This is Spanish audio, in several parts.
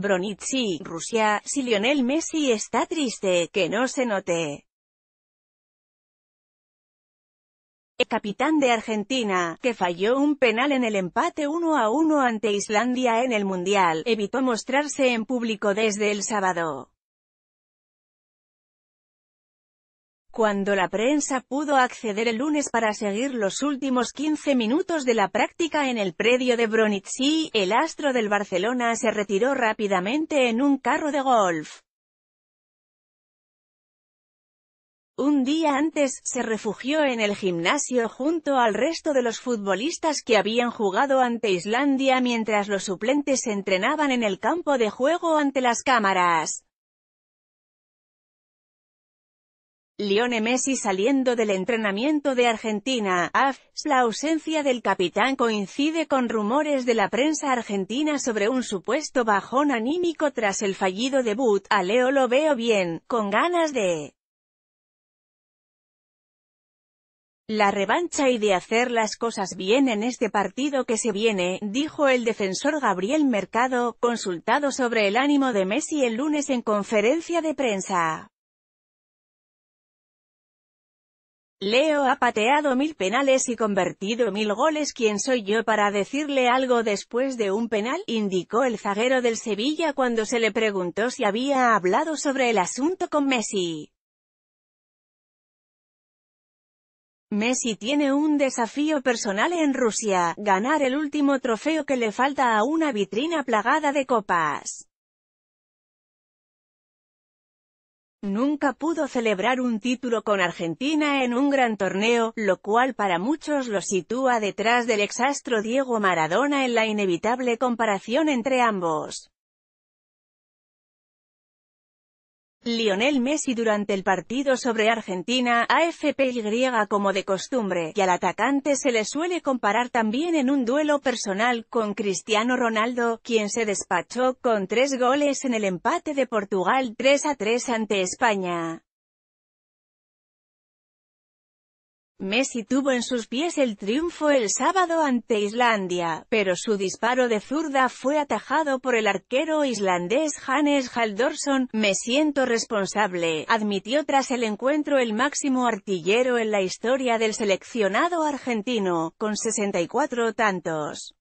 Bronitsi, Rusia, si Lionel Messi está triste, que no se note. El capitán de Argentina, que falló un penal en el empate 1 a 1 ante Islandia en el Mundial, evitó mostrarse en público desde el sábado. cuando la prensa pudo acceder el lunes para seguir los últimos 15 minutos de la práctica en el predio de Bronitzi, el astro del Barcelona se retiró rápidamente en un carro de golf. Un día antes, se refugió en el gimnasio junto al resto de los futbolistas que habían jugado ante Islandia mientras los suplentes entrenaban en el campo de juego ante las cámaras. Lione Messi saliendo del entrenamiento de Argentina, ah, la ausencia del capitán coincide con rumores de la prensa argentina sobre un supuesto bajón anímico tras el fallido debut, a ah, Leo lo veo bien, con ganas de la revancha y de hacer las cosas bien en este partido que se viene, dijo el defensor Gabriel Mercado, consultado sobre el ánimo de Messi el lunes en conferencia de prensa. Leo ha pateado mil penales y convertido mil goles. ¿Quién soy yo para decirle algo después de un penal? Indicó el zaguero del Sevilla cuando se le preguntó si había hablado sobre el asunto con Messi. Messi tiene un desafío personal en Rusia, ganar el último trofeo que le falta a una vitrina plagada de copas. Nunca pudo celebrar un título con Argentina en un gran torneo, lo cual para muchos lo sitúa detrás del exastro Diego Maradona en la inevitable comparación entre ambos. Lionel Messi durante el partido sobre Argentina, AFP Y como de costumbre, y al atacante se le suele comparar también en un duelo personal con Cristiano Ronaldo, quien se despachó con tres goles en el empate de Portugal 3 a 3 ante España. Messi tuvo en sus pies el triunfo el sábado ante Islandia, pero su disparo de zurda fue atajado por el arquero islandés Hannes Haldorsson. Me siento responsable, admitió tras el encuentro el máximo artillero en la historia del seleccionado argentino, con 64 tantos.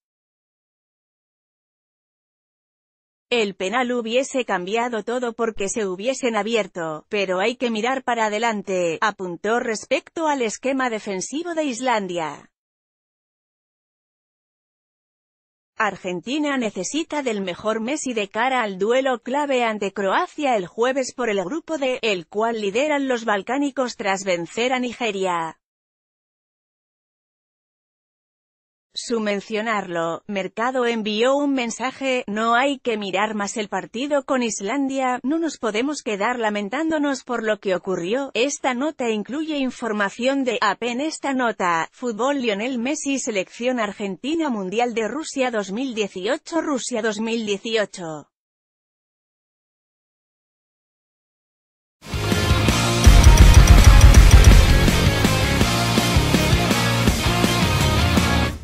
El penal hubiese cambiado todo porque se hubiesen abierto, pero hay que mirar para adelante, apuntó respecto al esquema defensivo de Islandia. Argentina necesita del mejor Messi de cara al duelo clave ante Croacia el jueves por el grupo de, el cual lideran los balcánicos tras vencer a Nigeria. Su mencionarlo, Mercado envió un mensaje, no hay que mirar más el partido con Islandia, no nos podemos quedar lamentándonos por lo que ocurrió, esta nota incluye información de AP en esta nota, fútbol Lionel Messi selección argentina mundial de Rusia 2018 Rusia 2018